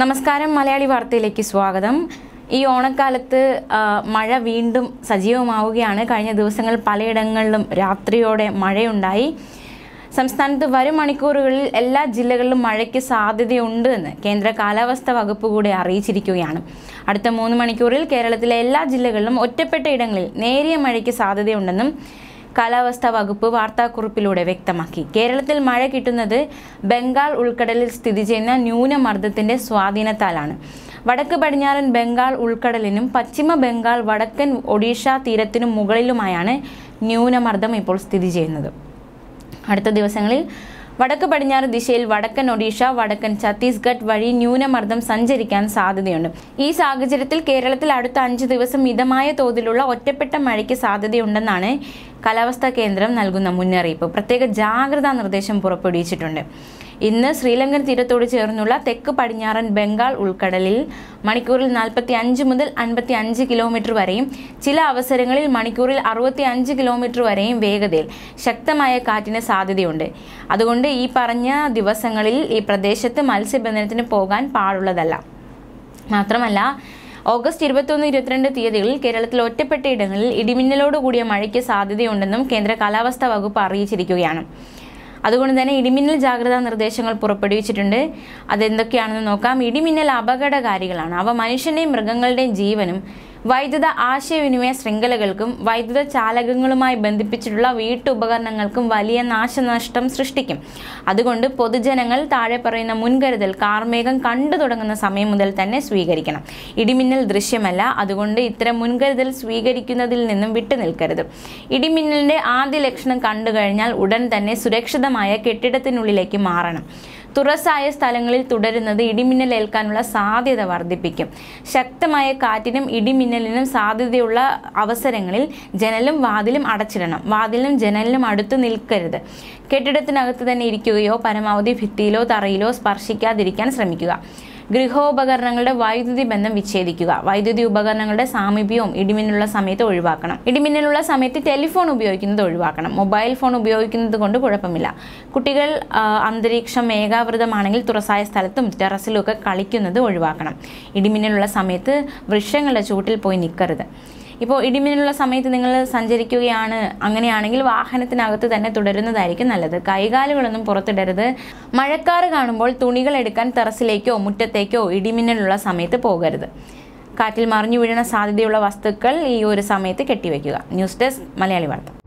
നമസ്കാരം മലയാളി വാർത്തയിലേക്ക് സ്വാഗതം ഈ ഓണക്കാലത്ത് മഴ വീണ്ടും സജീവമാവുകയാണ് കഴിഞ്ഞ ദിവസങ്ങൾ പലയിടങ്ങളിലും രാത്രിയോടെ മഴയുണ്ടായി സംസ്ഥാനത്ത് വരും മണിക്കൂറുകളിൽ എല്ലാ ജില്ലകളിലും മഴയ്ക്ക് സാധ്യതയുണ്ട് എന്ന് കേന്ദ്ര കാലാവസ്ഥ വകുപ്പ് കൂടെ അറിയിച്ചിരിക്കുകയാണ് അടുത്ത മൂന്ന് മണിക്കൂറിൽ കേരളത്തിലെ എല്ലാ ജില്ലകളിലും ഒറ്റപ്പെട്ട ഇടങ്ങളിൽ നേരിയ മഴയ്ക്ക് സാധ്യതയുണ്ടെന്നും കാലാവസ്ഥാ വകുപ്പ് വാർത്താക്കുറിപ്പിലൂടെ വ്യക്തമാക്കി കേരളത്തിൽ മഴ കിട്ടുന്നത് ബംഗാൾ ഉൾക്കടലിൽ സ്ഥിതി ചെയ്യുന്ന ന്യൂനമർദ്ദത്തിന്റെ സ്വാധീനത്താലാണ് വടക്ക് പടിഞ്ഞാറൻ ബംഗാൾ ഉൾക്കടലിനും പശ്ചിമ ബംഗാൾ വടക്കൻ ഒഡീഷ തീരത്തിനും മുകളിലുമായാണ് ന്യൂനമർദ്ദം ഇപ്പോൾ സ്ഥിതി ചെയ്യുന്നത് അടുത്ത ദിവസങ്ങളിൽ വടക്ക് പടിഞ്ഞാറ് ദിശയിൽ വടക്കൻ ഒഡീഷ വടക്കൻ ഛത്തീസ്ഗഡ് വഴി ന്യൂനമർദ്ദം സഞ്ചരിക്കാൻ സാധ്യതയുണ്ട് ഈ സാഹചര്യത്തിൽ കേരളത്തിൽ അടുത്ത അഞ്ച് ദിവസം മിതമായ തോതിലുള്ള ഒറ്റപ്പെട്ട മഴയ്ക്ക് സാധ്യതയുണ്ടെന്നാണ് കാലാവസ്ഥാ കേന്ദ്രം നൽകുന്ന മുന്നറിയിപ്പ് പ്രത്യേക ജാഗ്രതാ നിർദ്ദേശം പുറപ്പെടുവിച്ചിട്ടുണ്ട് ഇന്ന് ശ്രീലങ്കൻ തീരത്തോട് ചേർന്നുള്ള തെക്ക് പടിഞ്ഞാറൻ ബംഗാൾ ഉൾക്കടലിൽ മണിക്കൂറിൽ നാൽപ്പത്തി അഞ്ച് മുതൽ അൻപത്തി അഞ്ച് കിലോമീറ്റർ വരെയും ചില അവസരങ്ങളിൽ മണിക്കൂറിൽ അറുപത്തി അഞ്ച് കിലോമീറ്റർ വരെയും വേഗതയിൽ ശക്തമായ കാറ്റിന് സാധ്യതയുണ്ട് അതുകൊണ്ട് ഈ പറഞ്ഞ ദിവസങ്ങളിൽ ഈ പ്രദേശത്ത് മത്സ്യബന്ധനത്തിന് പോകാൻ പാടുള്ളതല്ല മാത്രമല്ല ഓഗസ്റ്റ് ഇരുപത്തൊന്ന് ഇരുപത്തിരണ്ട് തീയതികളിൽ കേരളത്തിൽ ഇടങ്ങളിൽ ഇടിമിന്നലോടുകൂടിയ മഴയ്ക്ക് സാധ്യതയുണ്ടെന്നും കേന്ദ്ര കാലാവസ്ഥാ വകുപ്പ് അറിയിച്ചിരിക്കുകയാണ് അതുകൊണ്ട് തന്നെ ഇടിമിന്നൽ ജാഗ്രതാ നിർദ്ദേശങ്ങൾ പുറപ്പെടുവിച്ചിട്ടുണ്ട് അതെന്തൊക്കെയാണെന്ന് നോക്കാം ഇടിമിന്നൽ അപകടകാരികളാണ് അവ മനുഷ്യൻ്റെയും മൃഗങ്ങളുടെയും ജീവനും വൈദ്യുത ആശയവിനിമയ ശൃംഖലകൾക്കും വൈദ്യുത ചാലകങ്ങളുമായി ബന്ധിപ്പിച്ചിട്ടുള്ള വീട്ടുപകരണങ്ങൾക്കും വലിയ നാശനഷ്ടം സൃഷ്ടിക്കും അതുകൊണ്ട് പൊതുജനങ്ങൾ താഴെ പറയുന്ന മുൻകരുതൽ കാർമേഘം കണ്ടു തുടങ്ങുന്ന സമയം മുതൽ തന്നെ സ്വീകരിക്കണം ഇടിമിന്നൽ ദൃശ്യമല്ല അതുകൊണ്ട് ഇത്തരം മുൻകരുതൽ സ്വീകരിക്കുന്നതിൽ നിന്നും വിട്ടുനിൽക്കരുത് ഇടിമിന്നലിന്റെ ആദ്യ ലക്ഷണം കണ്ടു കഴിഞ്ഞാൽ ഉടൻ തന്നെ സുരക്ഷിതമായ കെട്ടിടത്തിനുള്ളിലേക്ക് മാറണം തുറസായ സ്ഥലങ്ങളിൽ തുടരുന്നത് ഇടിമിന്നൽ ഏൽക്കാനുള്ള സാധ്യത വർദ്ധിപ്പിക്കും ശക്തമായ കാറ്റിനും ഇടിമിന്നലിനും സാധ്യതയുള്ള അവസരങ്ങളിൽ ജനലും വാതിലും അടച്ചിടണം വാതിലും ജനലിനും അടുത്ത് നിൽക്കരുത് കെട്ടിടത്തിനകത്ത് തന്നെ ഇരിക്കുകയോ പരമാവധി ഭിത്തിയിലോ തറയിലോ സ്പർശിക്കാതിരിക്കാൻ ശ്രമിക്കുക ഗൃഹോപകരണങ്ങളുടെ വൈദ്യുതി ബന്ധം വിച്ഛേദിക്കുക വൈദ്യുതി ഉപകരണങ്ങളുടെ സാമീപ്യവും ഇടിമിന്നലുള്ള സമയത്ത് ഒഴിവാക്കണം ഇടിമിന്നലുള്ള സമയത്ത് ടെലിഫോൺ ഉപയോഗിക്കുന്നത് ഒഴിവാക്കണം മൊബൈൽ ഫോൺ ഉപയോഗിക്കുന്നത് കൊണ്ട് കുഴപ്പമില്ല കുട്ടികൾ അന്തരീക്ഷം മേഘാവൃതമാണെങ്കിൽ തുറസായ സ്ഥലത്തും ടെറസിലും ഒക്കെ കളിക്കുന്നത് ഒഴിവാക്കണം ഇടിമിന്നലുള്ള സമയത്ത് വൃക്ഷങ്ങളുടെ ചൂട്ടിൽ പോയി നിൽക്കരുത് ഇപ്പോൾ ഇടിമിന്നലുള്ള സമയത്ത് നിങ്ങൾ സഞ്ചരിക്കുകയാണ് അങ്ങനെയാണെങ്കിൽ വാഹനത്തിനകത്ത് തന്നെ തുടരുന്നതായിരിക്കും നല്ലത് കൈകാലുകളൊന്നും പുറത്തിടരുത് മഴക്കാറ് കാണുമ്പോൾ തുണികൾ എടുക്കാൻ ടെറസിലേക്കോ മുറ്റത്തേക്കോ ഇടിമിന്നലുള്ള സമയത്ത് പോകരുത് കാറ്റിൽ മറിഞ്ഞു വീഴണ സാധ്യതയുള്ള വസ്തുക്കൾ ഈ ഒരു സമയത്ത് കെട്ടിവെക്കുക ന്യൂസ് ഡെസ്ക് മലയാളി വാർത്ത